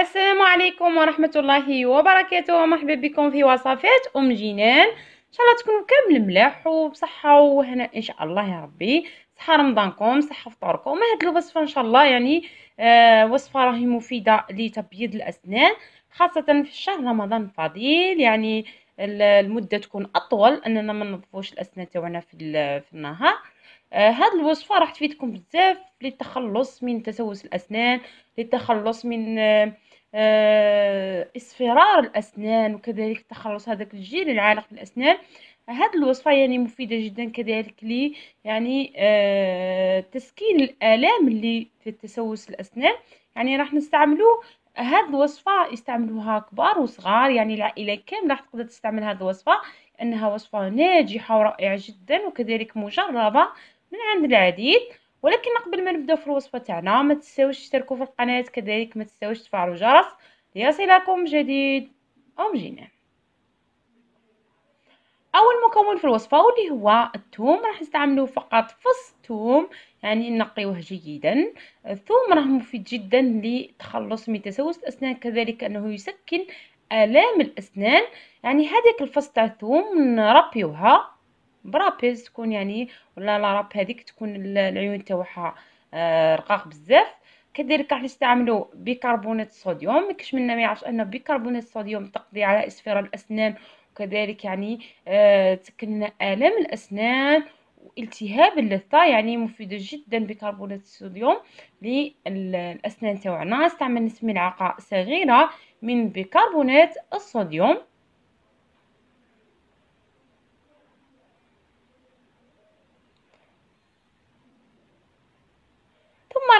السلام عليكم ورحمه الله وبركاته ومرحبا بكم في وصفات ام جنان ان شاء الله تكونوا كامل ملاح وبصحه وهنا ان شاء الله يا ربي صحه رمضانكم صحه فطوركم هاد الوصفه ان شاء الله يعني آه وصفه راهي مفيده لتبييض الاسنان خاصه في الشهر رمضان الفضيل يعني المده تكون اطول اننا ما ننظفوش الاسنان تاعنا في, في النهار آه هاد الوصفه راح تفيدكم بزاف للتخلص من تسوس الاسنان للتخلص من آه آه، اصفرار الاسنان وكذلك تخلص هذاك الجيل العالق في الاسنان هذه الوصفه يعني مفيده جدا كذلك لي يعني آه، تسكين الالام اللي في تسوس الاسنان يعني راح نستعملوا هذه الوصفه يستعملوها كبار وصغار يعني العائله كامله راح تقدر تستعمل هذه الوصفه انها وصفه ناجحه ورائعه جدا وكذلك مجربه من عند العديد ولكن قبل ما نبدأ في الوصفه تاعنا ما تنساوش تشتركوا في القناه كذلك ما تنساوش تفعلوا الجرس ليصلكم جديد او جينا اول مكون في الوصفه واللي هو الثوم راح نستعملو فقط فص ثوم يعني نقيوه جيدا الثوم راه مفيد جدا لتخلص من تسوس الاسنان كذلك انه يسكن الام الاسنان يعني هذيك الفص تاع الثوم نربيوها برابيز تكون يعني ولا لاراب هذيك تكون العيون تاعها آه، رقاق بزاف كذلك راح نستعملوا بيكربونات الصوديوم كاش منا ما يعرفش ان بيكربونات الصوديوم تقضي على اصفرار الاسنان وكذلك يعني آه، تسكن الام الاسنان والتهاب اللثه يعني مفيده جدا بيكربونات الصوديوم للاسنان تاعنا استعمل نصف ملعقه صغيره من بيكربونات الصوديوم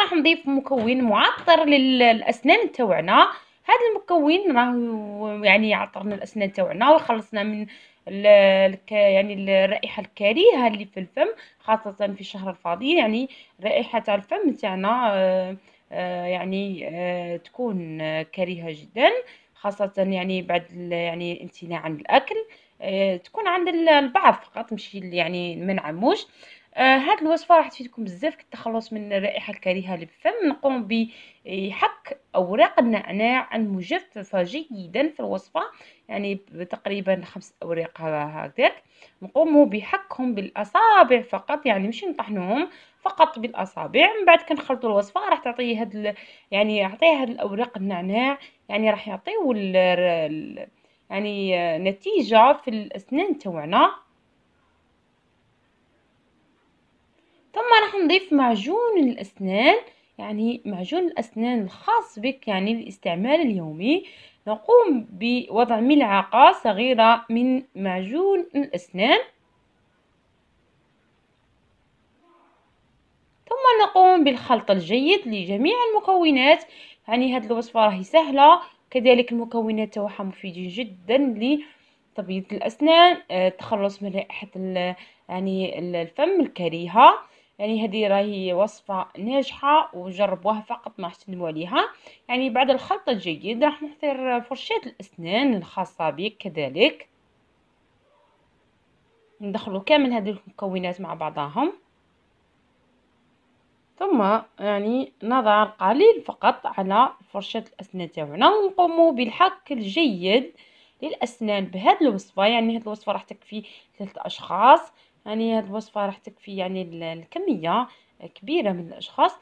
راح نضيف مكون معطر للاسنان تاعنا هذا المكون راه يعني يعطرنا الاسنان تاعنا ويخلصنا من الك يعني الرائحه الكريهه اللي في الفم خاصه في الشهر الفاضي يعني رائحه تاع الفم تاعنا آه، آه، يعني آه، تكون كريهه جدا خاصه يعني بعد يعني الامتناع عن الاكل تكون عند البعض فقط مش يعني منعموش آه هاد الوصفه راح تفيدكم بزاف في التخلص من الرائحه الكريهه للفم نقوم بحك اوراق النعناع المجففه جيدا في الوصفه يعني تقريبا خمس اوراق هكذاك نقوم بحكهم بالاصابع فقط يعني مش نطحنوهم فقط بالاصابع من بعد كنخلطوا الوصفه راح تعطي هاد يعني يعطي هاد الاوراق النعناع يعني راح يعطيو يعني آه، نتيجه في الاسنان تاعنا ثم راح نضيف معجون الأسنان يعني معجون الأسنان الخاص بك يعني الاستعمال اليومي نقوم بوضع ملعقة صغيرة من معجون الأسنان ثم نقوم بالخلط الجيد لجميع المكونات يعني هذه الوصفة راهي سهلة كذلك المكونات تاعها مفيدة جدا لتبييض الأسنان التخلص آه، من رائحة يعني الفم الكريهة يعني هذه راهي وصفة ناجحة وجربوها فقط ما احتنموا عليها يعني بعد الخلطة الجيد راح نحضر فرشاة الأسنان الخاصة بك كذلك ندخلوا كامل هذه المكونات مع بعضهم ثم يعني نضع القليل فقط على فرشاة الأسنان تاعنا ونقوم بالحك الجيد للأسنان بهذه الوصفة يعني هذه الوصفة راح تكفي ثلاثة أشخاص يعني هاد الوصفه راح تكفي يعني الكميه كبيره من الاشخاص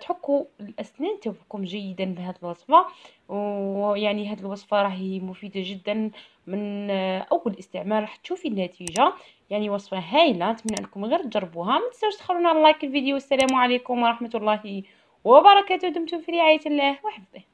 تحكوا الاسنان تاعكم جيدا بهاد الوصفه ويعني هاد الوصفه راهي مفيده جدا من اول استعمال راح تشوفي النتيجه يعني وصفه هايله نتمنى انكم غير تجربوها ما تنساوش تخلونا لايك الفيديو والسلام عليكم ورحمه الله وبركاته دمتم في رعايه الله وحفظه